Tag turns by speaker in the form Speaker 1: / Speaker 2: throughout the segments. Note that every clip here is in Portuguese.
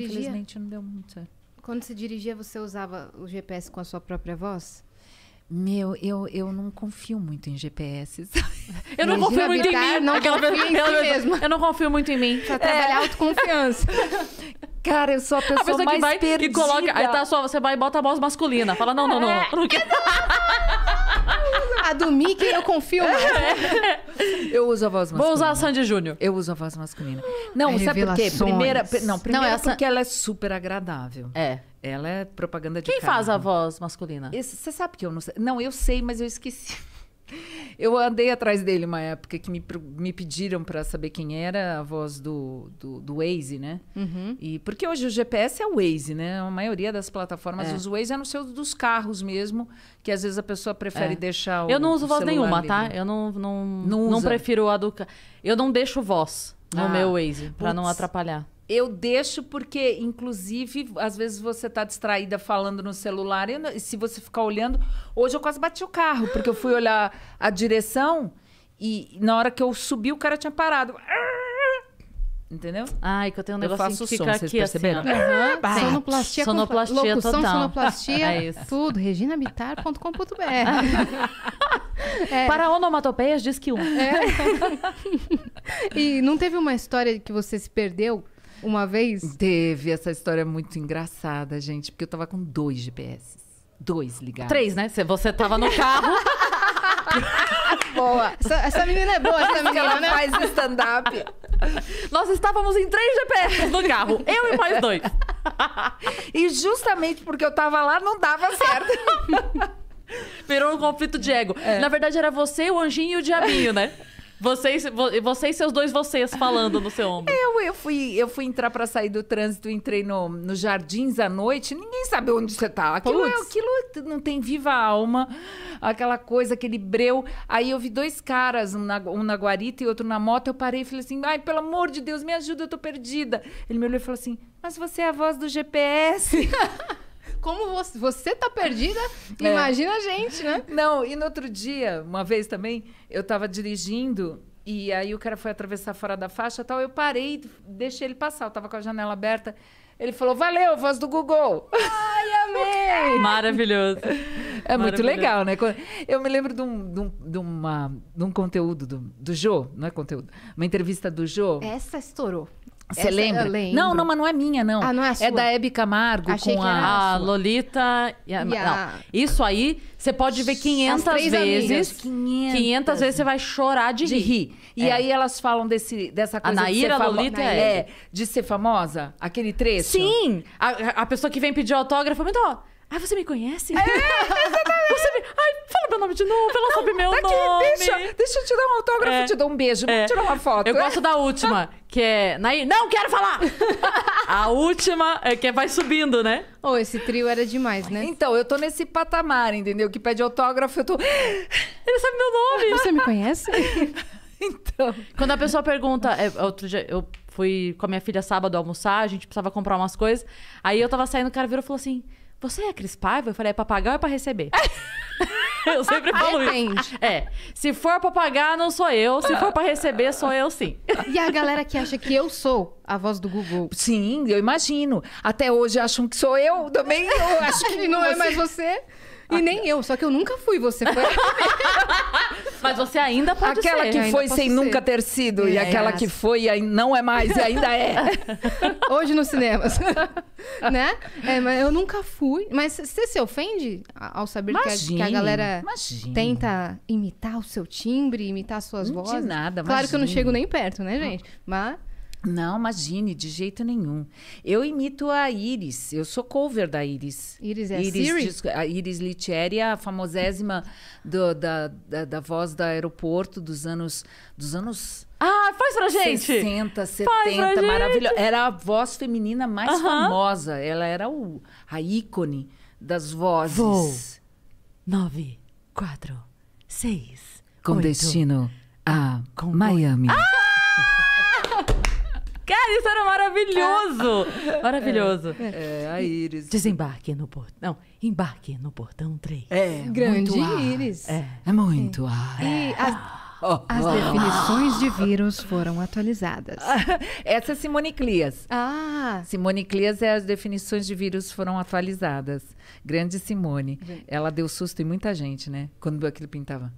Speaker 1: dirigia? Infelizmente
Speaker 2: não deu muito certo. Quando você dirigia, você usava o GPS com a sua própria voz? Meu, eu, eu não confio muito em GPS. Eu não confio muito em mim. Não confio em si mesmo.
Speaker 1: Eu não confio muito em mim. Pra trabalhar é.
Speaker 2: autoconfiança.
Speaker 1: Cara, eu sou a pessoa, a pessoa mais que vai perdida. E coloca, aí tá só, você vai e bota a voz masculina. Fala, não, não, não. É. não. É
Speaker 2: do Mickey eu confio mais. Eu uso a voz masculina. Vou usar a Sandy Júnior. Eu uso a voz masculina. Não, sabe por quê? Primeira, não, primeiro não, essa... porque ela é super agradável. É. Ela é propaganda de Quem carro. faz a voz masculina? você sabe que eu não sei. Não, eu sei, mas eu esqueci. Eu andei atrás dele uma época que me, me pediram para saber quem era a voz do, do, do Waze, né? Uhum. E, porque hoje o GPS é o Waze, né? A maioria das plataformas é. usa o Waze, a não ser dos carros mesmo, que às vezes a pessoa prefere é. deixar o Eu não uso voz nenhuma, ali, tá? Né? Eu não, não, não, não prefiro a do...
Speaker 1: Eu não deixo voz no ah, meu Waze, para não atrapalhar.
Speaker 2: Eu deixo porque, inclusive, às vezes você está distraída falando no celular e se você ficar olhando. Hoje eu quase bati o carro, porque eu fui olhar a direção e na hora que eu subi o cara tinha parado. Entendeu? Ai, que eu tenho um negócio que fica som, aqui assim, perceberam? assim. Sonoplastia, sonoplastia com... locução, total. sonoplastia, é isso.
Speaker 1: tudo. reginabitar.com.br é. Para onomatopeias, diz que um. É.
Speaker 2: e não teve uma história que você se perdeu uma vez? Teve. Essa história é muito engraçada, gente. Porque eu tava com dois GPS. Dois ligados. Três, né?
Speaker 1: Se você tava no carro. boa. Essa, essa, menina é boa, essa menina ela né? faz
Speaker 2: stand-up. Nós estávamos em três GPS no carro. Eu e mais dois. e justamente porque eu tava lá, não dava certo.
Speaker 1: Virou um conflito de ego. É. Na verdade, era você, o anjinho e o diabinho, né? Vocês, vocês e seus dois vocês falando no seu ombro.
Speaker 2: Eu, eu, fui, eu fui entrar para sair do trânsito, entrei no, nos jardins à noite, ninguém sabe onde você tá. Aquilo, é, aquilo é, não tem viva alma, aquela coisa, aquele breu. Aí eu vi dois caras, um na, um na guarita e outro na moto. Eu parei e falei assim: ai, pelo amor de Deus, me ajuda, eu tô perdida. Ele me olhou e falou assim: mas você é a voz do GPS. Como você, você tá perdida, é. imagina a gente, né? Não, e no outro dia, uma vez também, eu tava dirigindo e aí o cara foi atravessar fora da faixa tal. Eu parei, deixei ele passar, eu tava com a janela aberta. Ele falou, valeu, voz do Google. Ai, amei!
Speaker 1: Maravilhoso.
Speaker 2: É Maravilhoso. muito legal, né? Eu me lembro de um, de um, de uma, de um conteúdo do, do Jô, não é conteúdo, uma entrevista do Jô. Essa estourou. Você lembra? Não, não, mas não é minha, não. Ah, não é a sua? É da Hebe Camargo Achei com a, a, Lolita. E a... E Isso aí, você pode ver 500 vezes. 500. 500 vezes você vai chorar de, de rir. E é. aí elas falam desse, dessa coisa. A Naira, de Lolita famo... É, é, De ser famosa? Aquele trecho?
Speaker 1: Sim! A, a pessoa que vem pedir autógrafo, muito, ó. Ah, você me conhece? É, Você me... Ai, fala meu nome de novo, ela sabe meu tá nome deixa, deixa eu te dar um autógrafo, é. te dou um beijo, é. tirar uma foto. Eu gosto
Speaker 2: da última, que é. Nair, não quero falar!
Speaker 1: a última é que vai subindo, né?
Speaker 2: Oh, esse trio era demais, né? Então, eu tô nesse patamar, entendeu? Que pede autógrafo, eu tô. Ele sabe meu nome! Você me conhece? então.
Speaker 1: Quando a pessoa pergunta. É, outro dia, eu fui com a minha filha sábado almoçar, a gente precisava comprar umas coisas. Aí eu tava saindo, o cara virou e falou assim: Você é Cris Paiva? Eu falei: É papagaio ou é pra receber? eu sempre falo Depende. isso. É. Se for pra pagar, não sou eu. Se for pra receber, sou eu sim.
Speaker 2: E a galera que acha que eu sou a voz do Google? Sim, eu imagino. Até hoje acham que sou eu também. Eu acho que não é mais você. E nem eu, só que eu nunca fui, você foi.
Speaker 1: Mas você ainda pode aquela ser. que foi sem ser. nunca ter
Speaker 2: sido é, e aquela é que foi e não é mais e ainda é. Hoje nos cinemas, né? É, mas eu nunca fui. Mas você se ofende ao saber imagine, que, a, que a, galera imagine.
Speaker 1: tenta imitar o seu timbre, imitar suas não vozes? De nada. Claro imagine. que eu não chego nem
Speaker 2: perto, né, gente? Mas não, imagine, de jeito nenhum. Eu imito a Iris, eu sou cover da Iris. Iris é Iris, Siri? Disco, a Iris Litieri, é a famosésima do, da, da, da, voz do aeroporto dos anos... Dos anos ah, faz pra gente! 60, 70, maravilhosa. Era a voz feminina mais famosa. Ela era o, a ícone das vozes. Vou. Nove, quatro, seis,
Speaker 1: Com oito, destino
Speaker 2: a Miami. Ah!
Speaker 1: Cara, isso era maravilhoso! É. Maravilhoso. É, é a Iris. Desembarque no portão. Não, embarque no portão 3. É, grande Iris. É,
Speaker 2: é muito é. ar. E é. as... Oh, As oh, definições oh. de vírus foram atualizadas. Essa é Simone Clias. Ah! Simone Clias é as definições de vírus foram atualizadas. Grande Simone. Sim. Ela deu susto em muita gente, né? Quando aquilo pintava.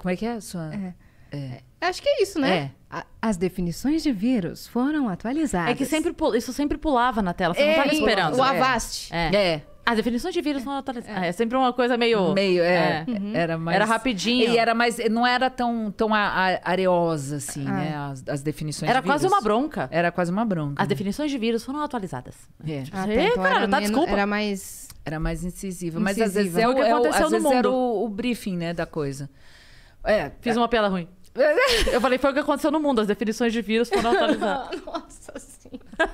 Speaker 2: como é que é? Sua... É. É. Acho que é isso, né? É. As definições de vírus foram atualizadas. É que sempre,
Speaker 1: isso sempre pulava na
Speaker 2: tela, você não estava é, esperando. O Avast. É. é. As definições de vírus é. foram atualizadas. É. sempre uma coisa meio. Meio, é. é. Uhum. Era mais. Era rapidinho. E era mais. Não era tão, tão areosa, assim, ah. né? As, as, definições era de vírus. Era quase uma bronca. Era quase uma bronca. As né? definições de vírus foram atualizadas. É. Tipo, ah, tá, então cara, tá, menos, desculpa. Era mais. Era mais incisiva. incisiva. Mas às vezes é, é, o que aconteceu no mundo. era o, o briefing, né, da coisa. É, fiz uma piada ruim. Eu falei, foi
Speaker 1: o que aconteceu no mundo. As definições de vírus foram ah, atualizadas. Nossa senhora.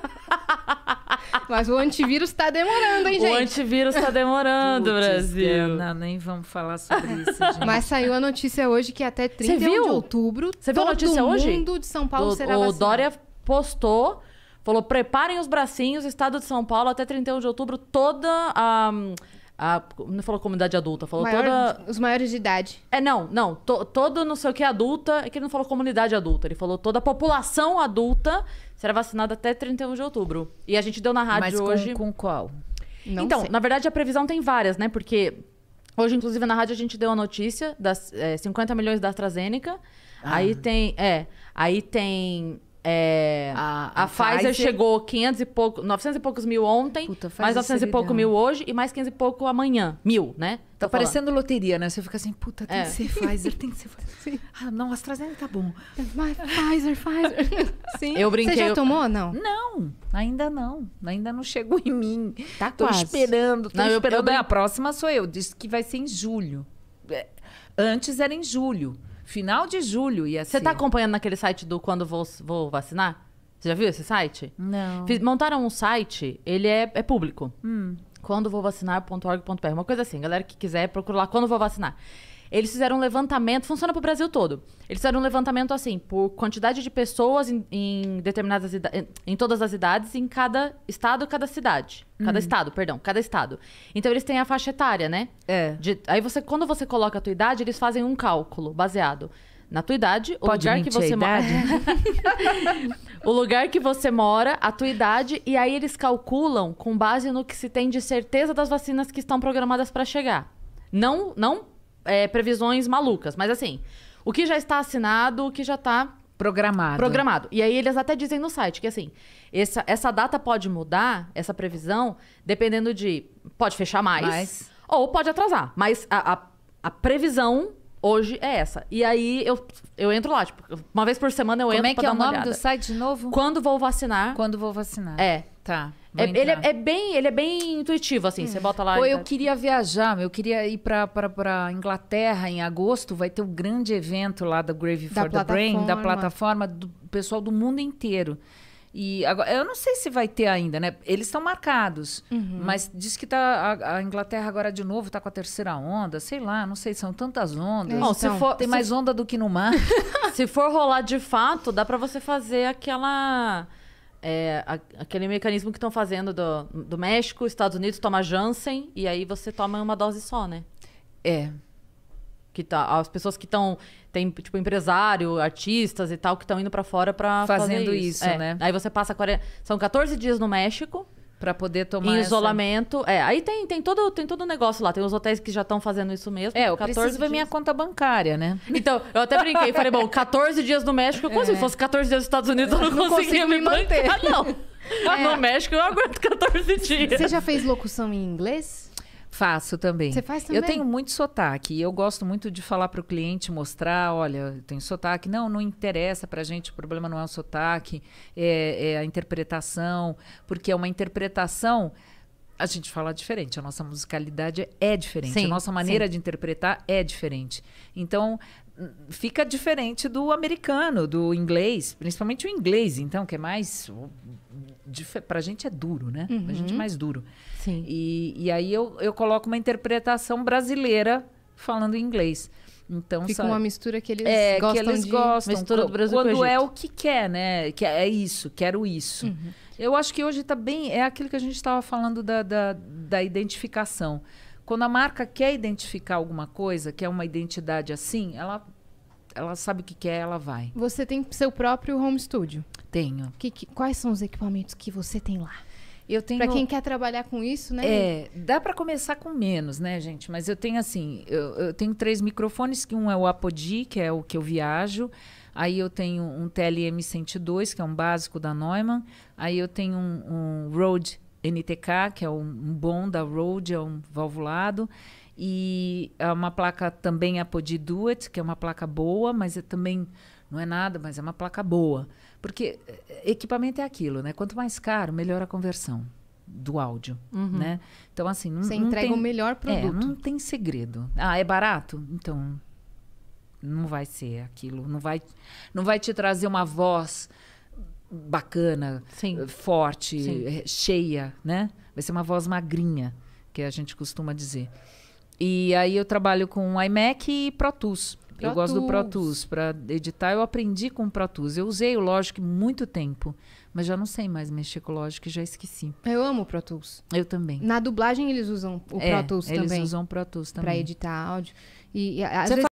Speaker 1: Mas o antivírus tá demorando, hein, gente? O antivírus tá
Speaker 2: demorando, Puts, Brasil. Não, nem vamos falar sobre isso,
Speaker 1: gente. Mas saiu a notícia hoje que até 31 viu? de outubro, Você viu a notícia hoje? mundo de São Paulo será vacinado. O Dória postou, falou, preparem os bracinhos, Estado de São Paulo, até 31 de outubro, toda a... Um, a, não falou comunidade adulta, falou Maior, toda. Os maiores de idade. É, não, não. To, todo não sei o que é adulta. É que ele não falou comunidade adulta, ele falou toda a população adulta será vacinada até 31 de outubro. E a gente deu na rádio Mas com, hoje. Com
Speaker 2: qual? Não então, sei. na
Speaker 1: verdade, a previsão tem várias, né? Porque hoje, inclusive, na rádio a gente deu a notícia das é, 50 milhões da AstraZeneca. Ah. Aí tem. É. Aí tem é, a, a, a Pfizer, Pfizer, chegou 500 e pouco, 900 e poucos mil ontem, Puta, mais 900 e pouco mil hoje e mais 500 e pouco amanhã. Mil, né? Tá parecendo
Speaker 2: loteria, né? Você fica assim, puta, tem é. que ser Pfizer, tem que ser Pfizer. Ah, não, AstraZeneca tá bom. Mas Pfizer, Pfizer. Sim. Eu brinquei. Você já tomou ou não? Não, ainda não. Ainda não chegou em mim. Tá tô quase. esperando, tô não, esperando. Eu, eu ah, brin... A próxima sou eu. Disse que vai ser em julho. É, antes era em julho. Final de julho é tá assim. Você está tá acompanhando
Speaker 1: naquele site do Quando Vou, vou Vacinar? Você já viu esse site?
Speaker 2: Não. Fiz-
Speaker 1: montaram um site, ele é, é público. Hum. Quando vou vacinar.org.br. Uma coisa assim, galera que quiser, procura lá quando vou vacinar. Eles fizeram um levantamento, funciona para o Brasil todo. Eles fizeram um levantamento assim, por quantidade de pessoas em, em determinadas em, em todas as idades, em cada estado, cada cidade. Cada uhum. estado, perdão, cada estado. Então eles têm a faixa etária, né? É. De, aí você, quando você coloca a tua idade, eles fazem um cálculo baseado na tua idade, o Pode lugar que você mora. o lugar que você mora, a tua idade, e aí eles calculam com base no que se tem de certeza das vacinas que estão programadas para chegar. Não, não é, previsões malucas, mas assim, o que já está assinado, o que já está programado. Programado. E aí eles até dizem no site que assim, essa, essa data pode mudar, essa previsão, dependendo de pode fechar mais, mais. ou pode atrasar, mas a, a, a previsão hoje é essa. E aí eu, eu entro lá, tipo, uma vez por semana eu Como entro. Como é que é o nome olhada. do site de novo? Quando vou vacinar. Quando vou vacinar. É. Tá. É, ele, é, é, bem, ele é bem intuitivo, assim. Hum. Você bota lá. Pô, eu tá...
Speaker 2: queria viajar, eu queria ir para para Inglaterra em agosto. Vai ter o um grande evento lá da Grave for da the Brain, da plataforma, do pessoal do mundo inteiro. E agora, eu não sei se vai ter ainda, né? Eles estão marcados. Uhum. Mas diz que tá a, a, Inglaterra agora de novo tá com a terceira onda, sei lá, não sei, são tantas ondas. Bom, então, se for, tem se... mais onda do que no mar. se for rolar de
Speaker 1: fato, dá para você fazer aquela é, a, aquele mecanismo que estão fazendo do, do México, Estados Unidos, toma Janssen e aí você toma uma dose só, né? É. Que tá, as pessoas que estão. Tem, tipo, empresário, artistas e tal, que estão indo para fora para Fazendo fazer isso, isso é. né? Aí você passa. 40, são 14 dias no México para poder tomar em isolamento. Essa... É, aí tem, tem todo tem todo o negócio lá. Tem os hotéis que já estão fazendo isso mesmo. É, o 14 preciso minha
Speaker 2: conta bancária, né?
Speaker 1: Então, eu até brinquei, falei, bom, 14 dias no México, eu consigo. É. Se fosse 14 dias nos Estados Unidos, eu não, não conseguia me manter. Bancar, não.
Speaker 2: É. No México eu aguento 14 dias. Você já fez locução em inglês? Faço também. Você faz também? Eu tenho muito sotaque e eu gosto muito de falar para o cliente, mostrar, olha, tem sotaque. Não, não interessa para a gente, o problema não é o sotaque, é, é a interpretação, porque é uma interpretação a gente fala diferente, a nossa musicalidade é diferente, sim, a nossa maneira sim. de interpretar é diferente. Então, fica diferente do americano, do inglês, principalmente o inglês, então, que é mais pra gente é duro, né? Uhum. A gente é uhum. mais duro. Sim. E, e aí eu, eu coloco uma interpretação brasileira falando em inglês. Então, Fica sabe, uma mistura que eles é, gostam que eles de... gostam. Mistura do Brasil quando é o que quer, né? Que é, é isso, quero isso. Uhum. Eu acho que hoje está bem... É aquilo que a gente estava falando da, da, da identificação. Quando a marca quer identificar alguma coisa, quer uma identidade assim, ela ela sabe o que quer, ela vai. Você tem seu próprio home studio? Tenho. Que, que, quais são os equipamentos que você tem lá? Eu tenho. Para quem
Speaker 1: quer trabalhar com isso, né? É,
Speaker 2: dá para começar com menos, né, gente? Mas eu tenho assim, eu, eu, tenho três microfones, que um é o Apodi, que é o que eu viajo. Aí eu tenho um TLM 102, que é um básico da Neumann. Aí eu tenho um, um Rode NTK, que é um, um bom da Rode, é um valvulado. E é uma placa também é a Podi Do It, que é uma placa boa, mas é também não é nada, mas é uma placa boa. Porque eh, equipamento é aquilo, né? Quanto mais caro, melhor a conversão do áudio, uhum. né? Então, assim... Não, Você não entrega tem, o melhor produto. É, não tem segredo. Ah, é barato? Então, não vai ser aquilo. Não vai, não vai te trazer uma voz bacana, Sim. Eh, forte, Sim. Eh, cheia, né? Vai ser uma voz magrinha, que a gente costuma dizer. E aí eu trabalho com iMac e Pro Tools. Pro eu Tools. gosto do Pro Tools para editar. Eu aprendi com o Pro Tools. Eu usei o Logic muito tempo, mas já não sei mais mexer com o Logic, já esqueci. Eu amo o Pro Tools. Eu também. Na dublagem eles usam o Pro é, Tools eles também. Eles usam o Pro Tools também. Para editar áudio. E, e às Você vezes...